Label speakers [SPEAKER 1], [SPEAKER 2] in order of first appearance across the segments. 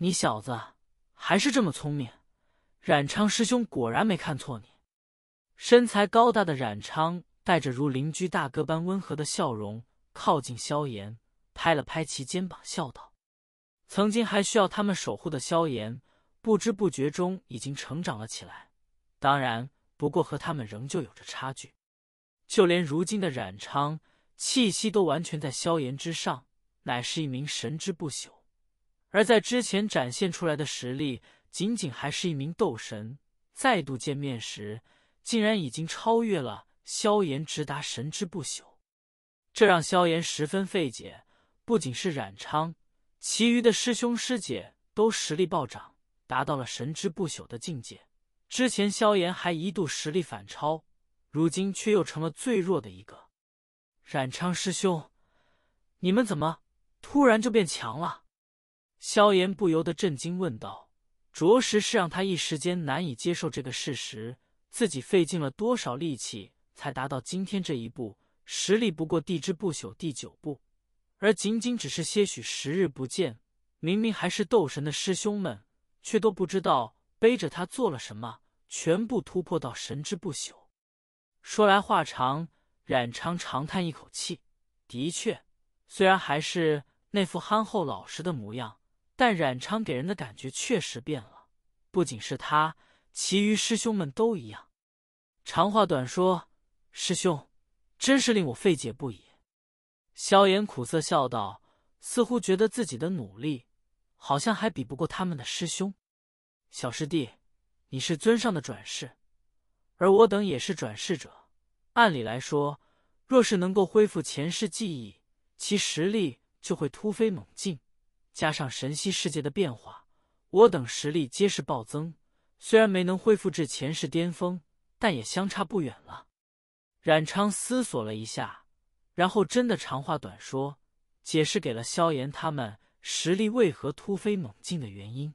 [SPEAKER 1] 你小子还是这么聪明，冉昌师兄果然没看错你。身材高大的冉昌带着如邻居大哥般温和的笑容，靠近萧炎，拍了拍其肩膀，笑道：“曾经还需要他们守护的萧炎，不知不觉中已经成长了起来。当然，不过和他们仍旧有着差距。就连如今的冉昌，气息都完全在萧炎之上，乃是一名神之不朽。”而在之前展现出来的实力，仅仅还是一名斗神。再度见面时，竟然已经超越了萧炎，直达神之不朽，这让萧炎十分费解。不仅是冉昌，其余的师兄师姐都实力暴涨，达到了神之不朽的境界。之前萧炎还一度实力反超，如今却又成了最弱的一个。冉昌师兄，你们怎么突然就变强了？萧炎不由得震惊问道：“着实是让他一时间难以接受这个事实。自己费尽了多少力气才达到今天这一步，实力不过地之不朽第九步，而仅仅只是些许时日不见，明明还是斗神的师兄们，却都不知道背着他做了什么，全部突破到神之不朽。”说来话长，冉昌长叹一口气：“的确，虽然还是那副憨厚老实的模样。”但冉昌给人的感觉确实变了，不仅是他，其余师兄们都一样。长话短说，师兄，真是令我费解不已。萧炎苦涩笑道，似乎觉得自己的努力好像还比不过他们的师兄。小师弟，你是尊上的转世，而我等也是转世者。按理来说，若是能够恢复前世记忆，其实力就会突飞猛进。加上神息世界的变化，我等实力皆是暴增。虽然没能恢复至前世巅峰，但也相差不远了。冉昌思索了一下，然后真的长话短说，解释给了萧炎他们实力为何突飞猛进的原因。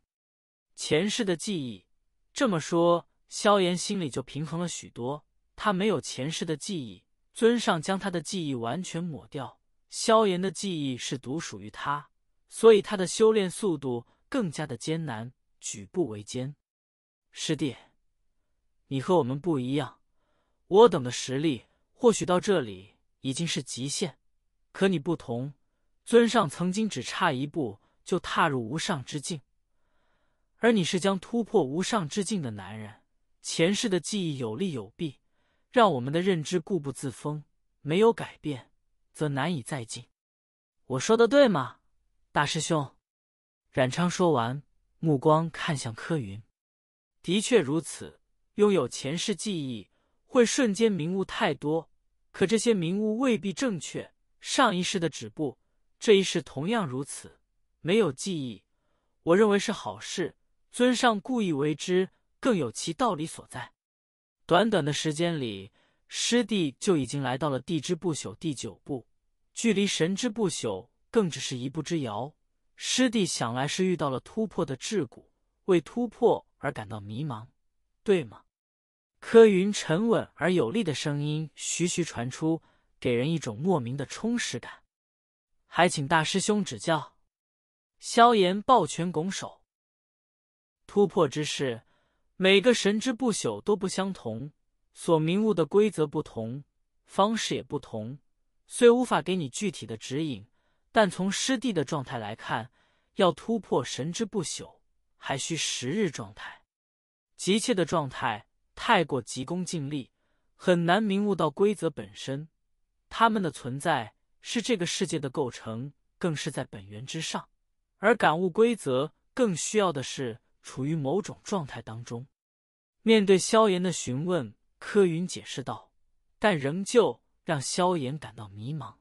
[SPEAKER 1] 前世的记忆，这么说，萧炎心里就平衡了许多。他没有前世的记忆，尊上将他的记忆完全抹掉。萧炎的记忆是独属于他。所以他的修炼速度更加的艰难，举步维艰。师弟，你和我们不一样。我等的实力或许到这里已经是极限，可你不同。尊上曾经只差一步就踏入无上之境，而你是将突破无上之境的男人。前世的记忆有利有弊，让我们的认知固步自封，没有改变，则难以再进。我说的对吗？大师兄，冉昌说完，目光看向柯云。的确如此，拥有前世记忆，会瞬间明悟太多，可这些明悟未必正确。上一世的止步，这一世同样如此。没有记忆，我认为是好事。尊上故意为之，更有其道理所在。短短的时间里，师弟就已经来到了地之不朽第九步，距离神之不朽。更只是一步之遥，师弟想来是遇到了突破的桎梏，为突破而感到迷茫，对吗？柯云沉稳而有力的声音徐徐传出，给人一种莫名的充实感。还请大师兄指教。萧炎抱拳拱手。突破之事，每个神之不朽都不相同，所明悟的规则不同，方式也不同，虽无法给你具体的指引。但从师弟的状态来看，要突破神之不朽，还需时日状态。急切的状态太过急功近利，很难明悟到规则本身。他们的存在是这个世界的构成，更是在本源之上。而感悟规则，更需要的是处于某种状态当中。面对萧炎的询问，柯云解释道，但仍旧让萧炎感到迷茫。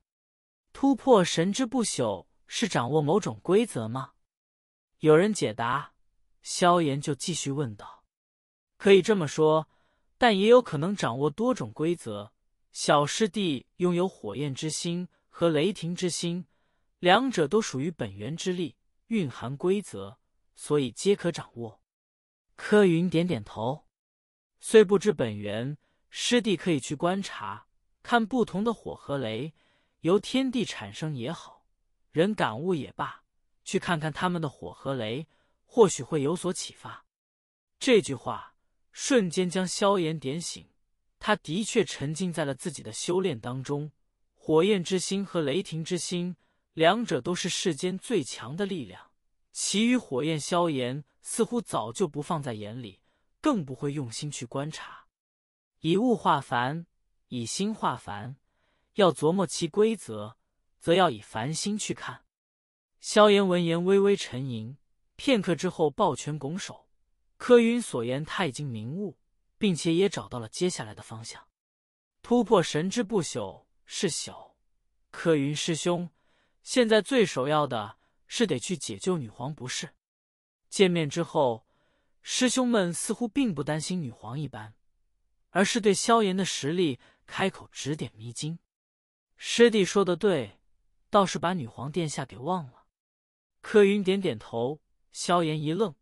[SPEAKER 1] 突破神之不朽是掌握某种规则吗？有人解答，萧炎就继续问道：“可以这么说，但也有可能掌握多种规则。小师弟拥有火焰之心和雷霆之心，两者都属于本源之力，蕴含规则，所以皆可掌握。”柯云点点头，虽不知本源，师弟可以去观察，看不同的火和雷。由天地产生也好，人感悟也罢，去看看他们的火和雷，或许会有所启发。这句话瞬间将萧炎点醒。他的确沉浸在了自己的修炼当中。火焰之心和雷霆之心，两者都是世间最强的力量。其余火焰，萧炎似乎早就不放在眼里，更不会用心去观察。以物化凡，以心化凡。要琢磨其规则，则要以凡心去看。萧炎闻言微微沉吟，片刻之后抱拳拱手。柯云所言，他已经明悟，并且也找到了接下来的方向。突破神之不朽是小，柯云师兄，现在最首要的是得去解救女皇，不是？见面之后，师兄们似乎并不担心女皇一般，而是对萧炎的实力开口指点迷津。师弟说的对，倒是把女皇殿下给忘了。柯云点点头，萧炎一愣，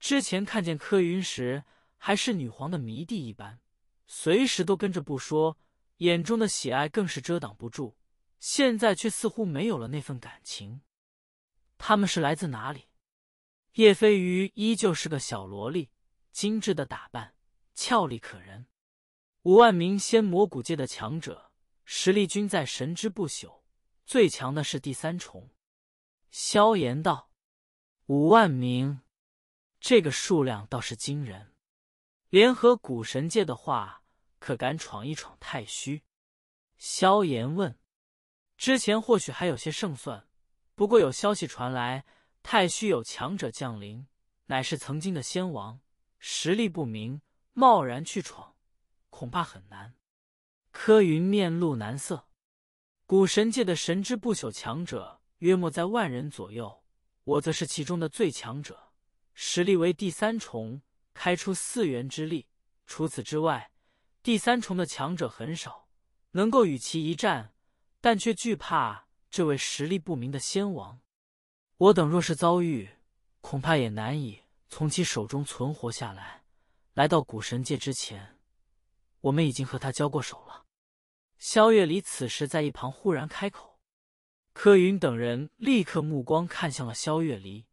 [SPEAKER 1] 之前看见柯云时还是女皇的迷弟一般，随时都跟着不说，眼中的喜爱更是遮挡不住，现在却似乎没有了那份感情。他们是来自哪里？叶飞鱼依旧是个小萝莉，精致的打扮，俏丽可人。五万名仙魔古界的强者。实力均在神之不朽，最强的是第三重。萧炎道：“五万名，这个数量倒是惊人。联合古神界的话，可敢闯一闯太虚？”萧炎问：“之前或许还有些胜算，不过有消息传来，太虚有强者降临，乃是曾经的仙王，实力不明。贸然去闯，恐怕很难。”柯云面露难色，古神界的神之不朽强者约莫在万人左右，我则是其中的最强者，实力为第三重，开出四元之力。除此之外，第三重的强者很少，能够与其一战，但却惧怕这位实力不明的仙王。我等若是遭遇，恐怕也难以从其手中存活下来。来到古神界之前，我们已经和他交过手了。萧月离此时在一旁忽然开口，柯云等人立刻目光看向了萧月离，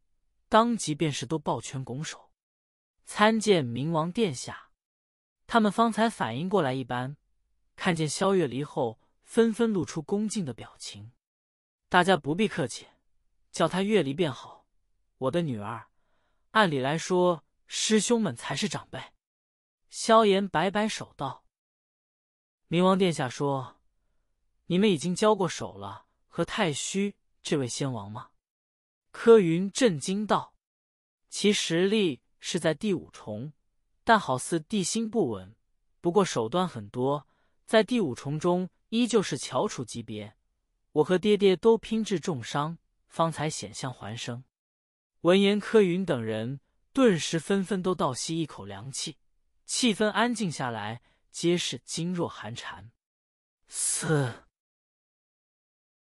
[SPEAKER 1] 当即便是都抱拳拱手，参见冥王殿下。他们方才反应过来一般，看见萧月离后，纷纷露出恭敬的表情。大家不必客气，叫她月离便好。我的女儿，按理来说，师兄们才是长辈。萧炎摆摆手道。冥王殿下说：“你们已经交过手了，和太虚这位仙王吗？”柯云震惊道：“其实力是在第五重，但好似地心不稳。不过手段很多，在第五重中依旧是翘楚级别。我和爹爹都拼至重伤，方才险象环生。”闻言，柯云等人顿时纷纷都倒吸一口凉气，气氛安静下来。皆是噤若寒蝉。四。